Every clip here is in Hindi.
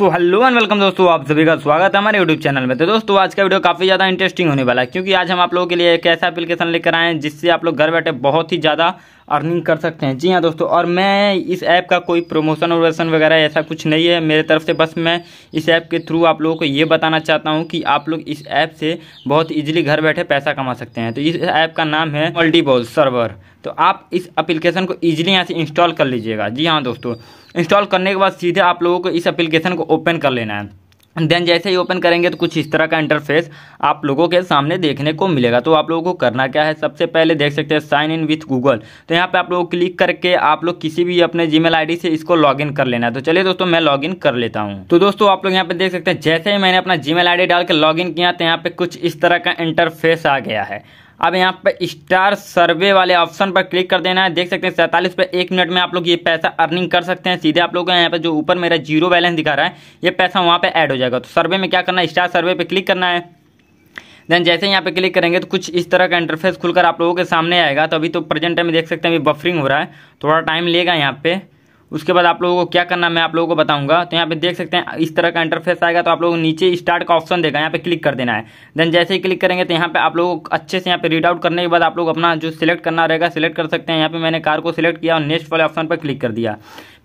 सो हेलो एंड वेलकम दोस्तों आप सभी का स्वागत है हमारे यूट्यूब चैनल में तो दोस्तों आज का वीडियो काफ़ी ज़्यादा इंटरेस्टिंग होने वाला है क्योंकि आज हम आप लोगों के लिए एक ऐसा एप्लीकेशन लेकर आए हैं जिससे आप लोग घर बैठे बहुत ही ज़्यादा अर्निंग कर सकते हैं जी हाँ दोस्तों और मैं इस ऐप का कोई प्रमोशन और वर्सन वगैरह ऐसा कुछ नहीं है मेरे तरफ से बस मैं इस ऐप के थ्रू आप लोगों को ये बताना चाहता हूँ कि आप लोग इस ऐप से बहुत ईजिली घर बैठे पैसा कमा सकते हैं तो इस ऐप का नाम है मल्टीबॉल सर्वर तो आप इस अप्लीकेशन को ईजिली यहाँ से इंस्टॉल कर लीजिएगा जी हाँ दोस्तों इंस्टॉल करने के बाद सीधे आप लोगों को इस अप्लीकेशन को ओपन कर लेना है देन जैसे ही ओपन करेंगे तो कुछ इस तरह का इंटरफेस आप लोगों के सामने देखने को मिलेगा तो आप लोगों को करना क्या है सबसे पहले देख सकते हैं साइन इन विथ गूगल तो यहाँ पे आप लोग क्लिक करके आप लोग किसी भी अपने जीमेल आईडी से इसको लॉगिन कर लेना है तो चलिए दोस्तों मैं लॉगिन कर लेता हूँ तो दोस्तों आप लोग यहाँ पे देख सकते हैं जैसे ही मैंने अपना जी मेल डाल के इन किया तो यहाँ पे कुछ इस तरह का इंटरफेस आ गया है अब यहाँ पर स्टार सर्वे वाले ऑप्शन पर क्लिक कर देना है देख सकते हैं सैंतालीस पर एक मिनट में आप लोग ये पैसा अर्निंग कर सकते हैं सीधे आप लोग यहाँ पर जो ऊपर मेरा जीरो बैलेंस दिखा रहा है ये पैसा वहाँ पर ऐड हो जाएगा तो सर्वे में क्या करना है स्टार सर्वे पर क्लिक करना है देन जैसे यहाँ पे क्लिक करेंगे तो कुछ इस तरह का इंटरफेस खुलकर आप लोगों के सामने आएगा तो अभी तो प्रेजेंट टाइम में देख सकते हैं अभी बफरिंग हो रहा है थोड़ा टाइम लेगा यहाँ पे उसके बाद आप लोगों को क्या करना मैं आप लोगों को बताऊंगा तो यहाँ पे देख सकते हैं इस तरह का इंटरफेस आएगा तो आप लोगों को नीचे स्टार्ट का ऑप्शन देगा यहाँ पे क्लिक कर देना है देन जैसे ही क्लिक करेंगे तो यहाँ पे आप लोग अच्छे से यहाँ पे रीड आउट करने के बाद आप लोग अपना जो सिलेक्ट करना रहेगा सिलेक्ट कर सकते हैं यहाँ पे मैंने कार को सिलेक्ट किया और नेक्स्ट वाले ऑप्शन पर क्लिक कर दिया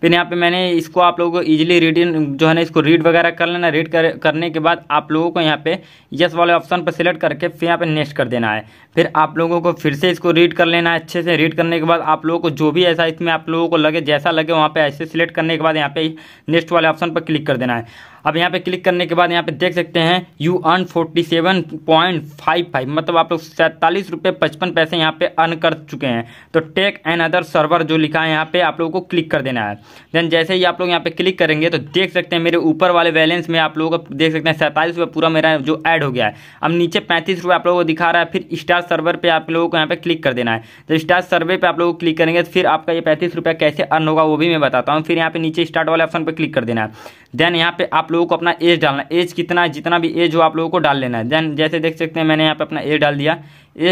फिर यहाँ पे मैंने इसको आप लोगों को ईजिली रीडिंग जो है ना इसको रीड वगैरह कर लेना रीड कर, करने के बाद आप लोगों को यहाँ पे यस वाले ऑप्शन पर सिलेक्ट करके फिर यहाँ पे नेक्स्ट कर देना है फिर आप लोगों को फिर से इसको रीड कर लेना है अच्छे से रीड करने के बाद आप लोगों को जो भी ऐसा इसमें आप लोगों को लगे जैसा लगे वहाँ पर ऐसे सिलेक्ट करने के बाद यहाँ पे नेक्स्ट वाले ऑप्शन पर क्लिक कर देना है अब यहाँ पे क्लिक करने के बाद यहाँ पे देख सकते हैं you earn forty seven point five five मतलब आप लोग सैंतालीस रुपये पचपन पैसे यहाँ पे अर्न कर चुके हैं तो टेक एन अदर सर्वर जो लिखा है यहाँ पे आप लोगों को क्लिक कर देना है देन जैसे ही आप लोग यहाँ पे क्लिक करेंगे तो देख सकते हैं मेरे ऊपर वाले बैलेंस में आप लोगों को देख सकते हैं सैंतालीस रुपये पूरा मेरा जो एड हो गया है अब नीचे पैंतीस आप लोगों को दिखा रहा है फिर स्टार सर्वर पर आप लोगों को यहाँ पे क्लिक कर देना है तो स्टार सर्वे पर आप लोगों क्लिक करेंगे तो फिर आपका ये पैंतीस रुपया कैसे अर्न होगा वो भी मैं बताता हूँ फिर यहाँ पे नीचे स्टार्ट वाले ऑप्शन पर क्लिक कर देना है देन यहाँ पे आप लोगों को अपना एज डालना एज कितना है जितना भी एज हो आप लोगों को डाल लेना है देन जैसे देख सकते हैं मैंने यहाँ पे अपना एज डाल दिया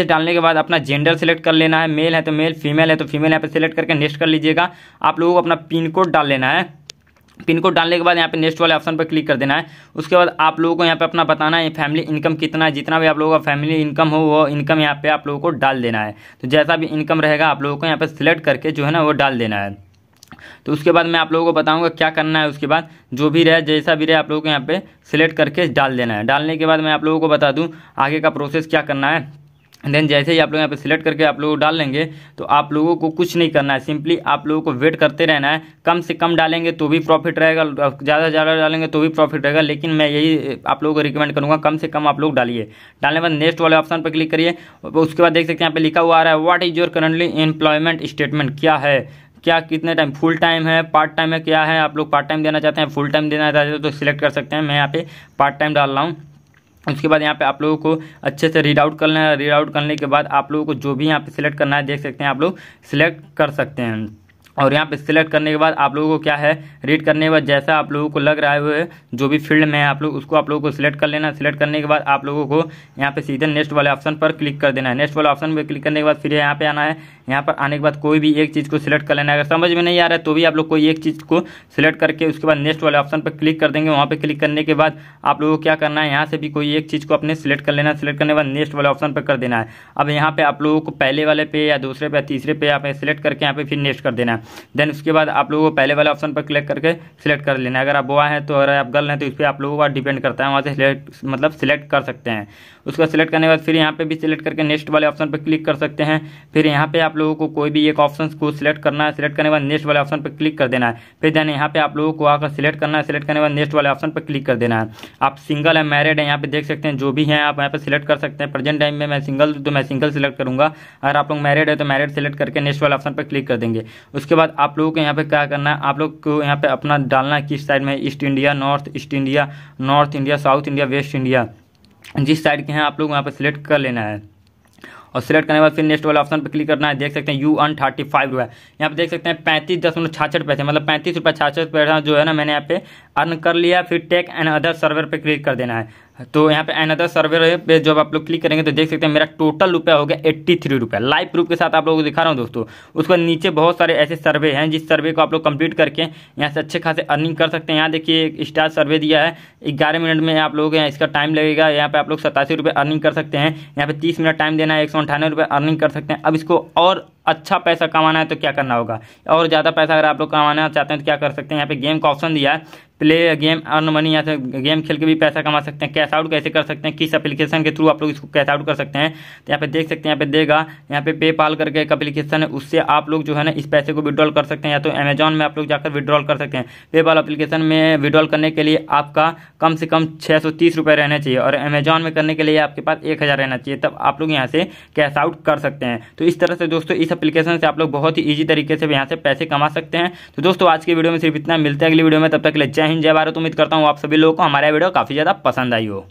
एज डालने के बाद अपना जेंडर सेलेक्ट कर लेना है मेल है तो मेल फीमेल है तो फीमेल यहाँ पे सेलेक्ट करके नेक्स्ट कर लीजिएगा आप लोगों को अपना पिन कोड डाल लेना है पिन कोड डालने के बाद यहाँ पे नेक्स्ट वाले ऑप्शन पर क्लिक कर देना है उसके बाद आप लोगों को यहाँ पे अपना बताना है फैमिली इनकम कितना है जितना भी आप लोगों का फैमिली इनकम हो वो इनकम यहाँ पे आप लोगों को डाल देना है तो जैसा भी इनकम रहेगा आप लोगों को यहाँ पे सिलेक्ट करके जो है ना वो डाल देना है तो उसके बाद मैं आप लोगों को बताऊंगा क्या करना है उसके बाद जो भी रहे जैसा भी रहे आप लोगों को यहाँ पे सिलेक्ट करके डाल देना है डालने के बाद मैं आप लोगों को बता दूँ आगे का प्रोसेस क्या करना है देन जैसे ही आप लोग यहाँ पे सिलेक्ट करके आप लोग डाल लेंगे तो आप लोगों को कुछ नहीं करना है सिंपली आप लोगों को वेट करते रहना है कम से कम डालेंगे तो भी प्रॉफिट रहेगा ज़्यादा से ज़्यादा डालेंगे तो भी प्रॉफिट रहेगा लेकिन मैं यही आप लोगों को रिकमेंड करूँगा कम से कम आप लोग डालिए डालने के बाद नेक्स्ट वाले ऑप्शन पर क्लिक करिए उसके बाद देख सकते हैं यहाँ पे लिखा हुआ आ रहा है what is your currently employment statement क्या है क्या कितने टाइम फुल टाइम है पार्ट टाइम है क्या है आप लोग पार्ट टाइम देना चाहते हैं फुल टाइम देना चाहते हैं तो सिलेक्ट कर सकते हैं मैं यहाँ पे पार्ट टाइम डाल रहा हूँ उसके बाद यहाँ पे आप लोगों को अच्छे से रीड आउट करना है रीड आउट करने के बाद आप लोगों को जो भी यहाँ पे सिलेक्ट करना है देख सकते हैं आप लोग सिलेक्ट कर सकते हैं और यहाँ पे सिलेक्ट करने के बाद आप लोगों को क्या है रीड करने के बाद जैसा आप लोगों को लग रहा है जो भी फील्ड में है आप लोग उसको आप लोगों को सिलेक्ट कर लेना सिलेक्ट करने के बाद आप लोगों को यहाँ पे सीधे नेक्स्ट वाले ऑप्शन पर क्लिक कर देना है नेक्स्ट वाले ऑप्शन पर क्लिक करने के बाद फिर यहाँ पे आना है यहाँ पर आने के बाद कोई भी एक चीज़ को सिलेक्ट कर लेना अगर समझ में नहीं आ रहा है तो भी आप लोग कोई एक चीज़ को सिलेक्ट करके उसके बाद नेक्स्ट वाले ऑप्शन पर क्लिक कर देंगे वहाँ पर क्लिक करने के बाद आप लोगों को क्या करना है यहाँ से भी कोई एक चीज़ को अपने सिलेक्ट कर लेना है सिलेक्ट करने के बाद नेक्स्ट वाले ऑप्शन पर कर देना है अब यहाँ पर आप लोगों को पहले वाले पे या दूसरे पे या तीसरे पे आप सिलेक्ट करके यहाँ पे फिर नेक्स्ट कर देना है देन उसके बाद आप लोगों को पहले वाले ऑप्शन पर क्लिक करके सिलेक्ट कर लेना है अगर आप बुआ है तो अगर आप गर्ल हैं तो इस पर आप लोगों का डिपेंड करता है वहाँ से सिलेक्ट मतलब सिलेक्ट कर सकते हैं उसका सिलेक्ट करने के बाद फिर यहाँ पे भी सिलेक्ट करके नेक्स्ट वाले ऑप्शन पर क्लिक कर सकते हैं फिर यहाँ पे आप आप लोगों को कोई भी एक ऑप्शन को सिलेक्ट करना है सिलेक्ट करने के बाद नेक्स्ट वाले ऑप्शन पर क्लिक कर देना है फिर देन यहाँ पे आप लोगों को आकर सिलेक्ट करना है सिलेक्ट करने के बाद नेक्स्ट वाले ऑप्शन पर क्लिक कर देना है आप सिंगल है मैरिड है यहाँ पे देख सकते हैं जो भी हैं आप यहाँ पर सिलेक्ट कर सकते हैं प्रेजेंट टाइम में मैं सिंगल तो मैं सिंगल सिलेक्ट करूँगा अगर आप लोग मैरिड है तो मैरिड सिलेक्ट करके नेक्स्ट वाले ऑप्शन पर क्लिक कर देंगे उसके बाद आप लोगों को यहाँ पे क्या करना है आप लोग को यहाँ पे अपना डालना है किस साइड में east India north east India north India south India west India जिस साइड के हैं आप लोग यहाँ पर सिलेक्ट कर लेना है और सिलेक्ट करने के बाद फिर नेक्स्ट वाले ऑप्शन पर क्लिक करना है देख सकते हैं यू अन थर्टी फाइव रुपये यहाँ पर देख सकते हैं पैंतीस दशमलव छाछठ पैसे मतलब पैंतीस रुपये छाछठ पैसा जो है ना मैंने यहाँ पे अर्न कर लिया फिर टेक एंड अदर सर्वर पर क्लिक कर देना है तो यहाँ पे अनदर सर्वे पे जब आप लोग क्लिक करेंगे तो देख सकते हैं मेरा टोटल रुपया हो गया एट्टी थ्री रुपया लाइव प्रूफ के साथ आप लोगों को दिखा रहा हूँ दोस्तों उसके नीचे बहुत सारे ऐसे सर्वे हैं जिस सर्वे को आप लोग कंप्लीट करके यहाँ से अच्छे खासे अर्निंग कर सकते हैं यहाँ देखिए एक स्टार सर्वे दिया है ग्यारह मिनट में आप लोग इसका टाइम लगेगा यहाँ पे आप लोग सतासी रुपये अर्निंग कर सकते हैं यहाँ पे तीस मिनट टाइम देना है एक सौ रुपये अर्निंग कर सकते हैं अब इसको और अच्छा पैसा कमाना है तो क्या करना होगा और ज़्यादा पैसा अगर आप लोग कमाना चाहते हैं तो क्या कर सकते हैं यहाँ पे गेम का ऑप्शन दिया है प्ले गेम अर्न मनी या फिर गेम खेल के भी पैसा कमा सकते हैं कैश आउट कैसे कर सकते हैं किस एप्लीकेशन के थ्रू आप लोग इसको कैश आउट कर सकते हैं तो यहाँ पे देख सकते हैं यहाँ पे देगा यहाँ पे पेपाल करके एक एप्लीकेशन है उससे आप लोग जो है ना इस पैसे को विड्रॉल कर सकते हैं या तो अमेजॉन में आप लोग जाकर विड्रॉल कर सकते हैं पेपाल अपलीकेशन में विड्रॉल करने के लिए आपका कम से कम छः रहना चाहिए और अमेजॉन में करने के लिए आपके पास एक रहना चाहिए तब आप लोग यहाँ से कैश आउट कर सकते हैं तो इस तरह से दोस्तों इस एप्लीकेशन से आप लोग बहुत ही ईजी तरीके से यहाँ से पैसे कमा सकते हैं तो दोस्तों आज की वीडियो में सिर्फ इतना मिलता है अगली वीडियो में तब तक ले जय हिंद जय भारत उम्मीद करता हूँ आप सभी लोगों को हमारा वीडियो काफ़ी ज़्यादा पसंद आई हो